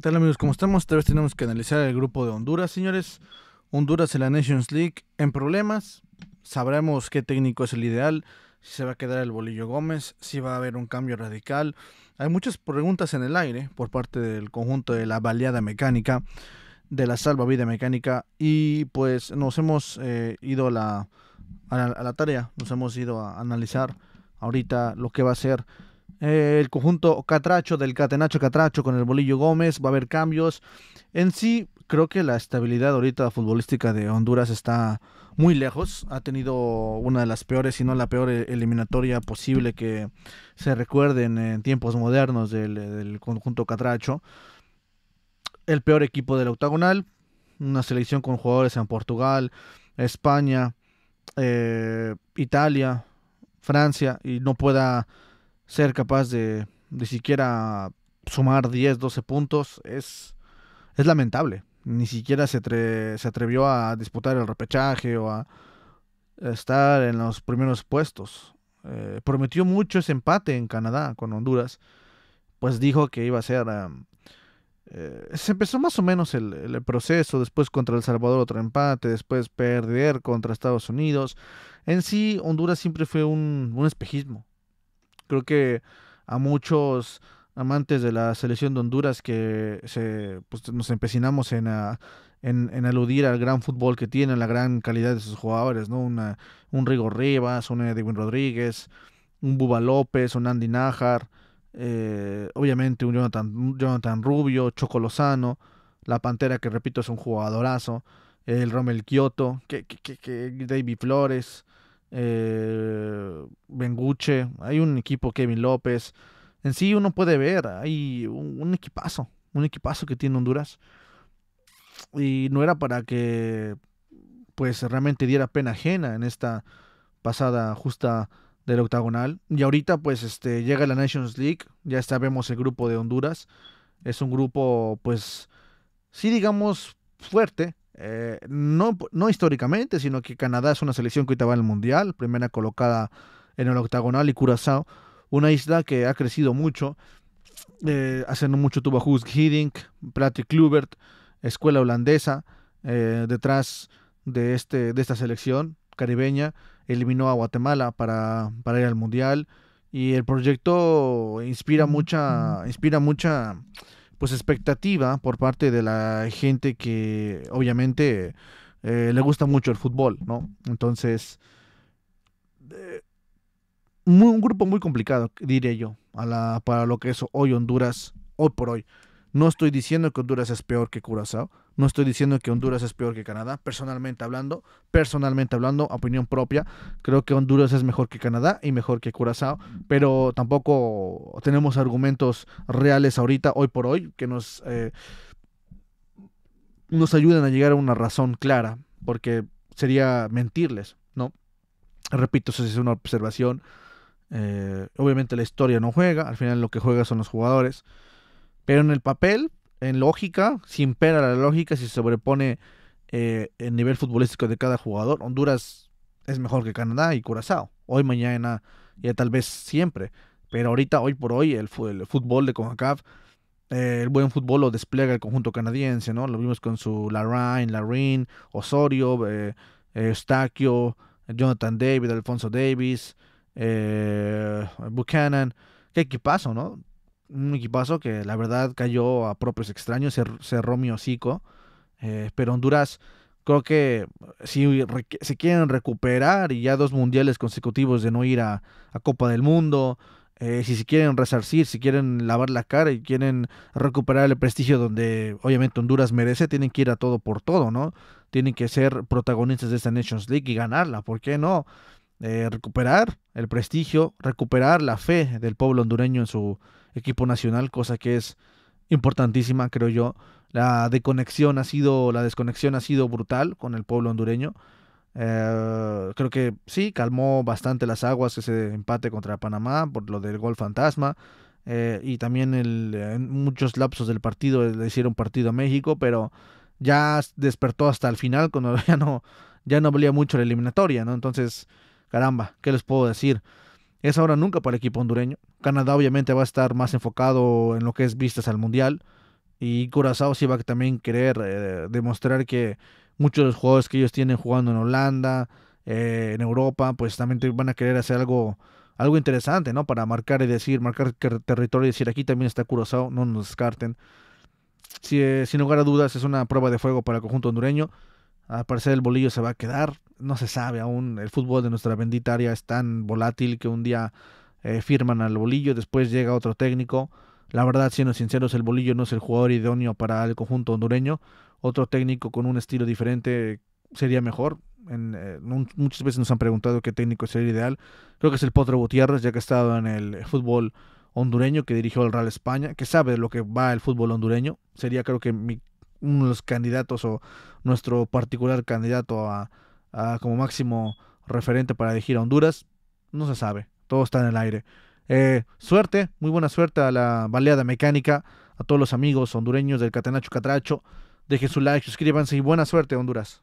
tal amigos? ¿Cómo estamos? Esta vez tenemos que analizar el grupo de Honduras, señores. Honduras en la Nations League en problemas. Sabremos qué técnico es el ideal, si se va a quedar el Bolillo Gómez, si va a haber un cambio radical. Hay muchas preguntas en el aire por parte del conjunto de la baleada mecánica, de la salvavida mecánica. Y pues nos hemos eh, ido a la, a la tarea, nos hemos ido a analizar ahorita lo que va a ser eh, el conjunto Catracho del Catenacho Catracho con el Bolillo Gómez, va a haber cambios. En sí, creo que la estabilidad ahorita futbolística de Honduras está muy lejos. Ha tenido una de las peores, si no la peor e, eliminatoria posible que se recuerden en tiempos modernos del, conjunto Catracho. El peor equipo del octagonal, una selección con jugadores en Portugal, España, eh, Italia, Francia, y no pueda ser capaz de, ni siquiera sumar 10, 12 puntos es, es lamentable. Ni siquiera se, se atrevió a disputar el repechaje o a estar en los primeros puestos. Eh, prometió mucho ese empate en Canadá con Honduras, pues dijo que iba a ser... Eh, se empezó más o menos el, proceso, después contra El Salvador otro empate, después perder contra Estados Unidos. En sí, Honduras siempre fue un espejismo. Creo que a muchos amantes de la selección de Honduras que se, pues, nos empecinamos en, ah, aludir al gran fútbol que tiene, la gran calidad de sus jugadores, ¿no? Una, un Rigo Rivas, un Edwin Rodríguez, un Buba López, un Andy Najar eh, obviamente un Jonathan, Jonathan Rubio, Choco Lozano, la Pantera que repito es un jugadorazo, el Romel Kioto, que, que, que, David Flores, eh, hay un equipo Kevin López. En sí uno puede ver, hay un, equipazo, un equipazo que tiene Honduras. Y no era para que pues realmente diera pena ajena en esta pasada justa del octagonal. Y ahorita pues este llega la Nations League, ya sabemos el grupo de Honduras. Es un grupo pues sí digamos fuerte, eh, no, no históricamente, sino que Canadá es una selección que ahorita va al Mundial, primera colocada en el octagonal y Curazao, una isla que ha crecido mucho. Eh, hace mucho tuvo a Hiddink, Platy Klubert, escuela holandesa, eh, detrás de, este, de esta selección caribeña, eliminó a Guatemala para, ir al Mundial y el proyecto inspira mucha, inspira mucha pues expectativa por parte de la gente que obviamente eh, le gusta mucho el fútbol, ¿no? Entonces, eh, un grupo muy complicado, diré yo, a la, para lo que es hoy Honduras, hoy por hoy. No estoy diciendo que Honduras es peor que Curazao, no estoy diciendo que Honduras es peor que Canadá, personalmente hablando, personalmente hablando, opinión propia, creo que Honduras es mejor que Canadá y mejor que Curazao, pero tampoco tenemos argumentos reales ahorita, hoy por hoy, que nos, eh, nos ayuden a llegar a una razón clara, porque sería mentirles, ¿no? Repito, eso es una observación eh, obviamente la historia no juega, al final lo que juega son los jugadores. Pero en el papel, en lógica, si impera la lógica, si sobrepone eh, el nivel futbolístico de cada jugador, Honduras es mejor que Canadá y Curazao. Hoy, mañana, y tal vez siempre. Pero ahorita, hoy por hoy, el, fútbol de CONCACAF, eh, el buen fútbol lo despliega el conjunto canadiense, ¿no? Lo vimos con su Larrain, Larin, Osorio, Eustaquio, Jonathan David, Alfonso Davis, eh, Buchanan. Qué equipazo, ¿no? Un equipazo que la verdad cayó a propios extraños, cerró mi hocico. Eh, pero Honduras, creo que si se quieren recuperar y ya dos mundiales consecutivos de no ir a, Copa del Mundo, eh, si se quieren resarcir, si quieren lavar la cara y quieren recuperar el prestigio donde obviamente Honduras merece, tienen que ir a todo por todo, ¿no? Tienen que ser protagonistas de esta Nations League y ganarla, ¿por qué no? Eh, recuperar el prestigio, recuperar la fe del pueblo hondureño en su equipo nacional, cosa que es importantísima, creo yo. La desconexión ha sido, la desconexión ha sido brutal con el pueblo hondureño. Eh, creo que sí, calmó bastante las aguas ese empate contra Panamá por lo del gol fantasma. Eh, y también en muchos lapsos del partido le hicieron partido a México, pero ya despertó hasta el final cuando ya no, ya no valía mucho la eliminatoria, ¿no? Entonces, caramba, ¿qué les puedo decir? Es ahora nunca para el equipo hondureño. Canadá obviamente va a estar más enfocado en lo que es vistas al Mundial. Y Curazao sí va a también querer eh, demostrar que muchos de los jugadores que ellos tienen jugando en Holanda, eh, en Europa, pues también van a querer hacer algo, algo interesante, ¿no? Para marcar y decir, marcar territorio y decir, aquí también está Curazao, no nos descarten. Si, eh, sin lugar a dudas, es una prueba de fuego para el conjunto hondureño. Al parecer el bolillo se va a quedar no se sabe aún, el fútbol de nuestra bendita área es tan volátil que un día eh, firman al bolillo, después llega otro técnico. La verdad, siendo sinceros, el bolillo no es el jugador idóneo para el conjunto hondureño. Otro técnico con un estilo diferente sería mejor. En, eh, muchas veces nos han preguntado qué técnico sería ideal. Creo que es el Potro Gutiérrez, ya que ha estado en el eh, fútbol hondureño, que dirigió el Real España, que sabe de lo que va el fútbol hondureño. Sería creo que uno de los candidatos o nuestro particular candidato a, Ah, como máximo referente para dirigir a Honduras, no se sabe, todo está en el aire. Eh, suerte, muy buena suerte a la baleada mecánica, a todos los amigos hondureños del Catenacho Catracho. Dejen su like, suscríbanse y buena suerte, Honduras.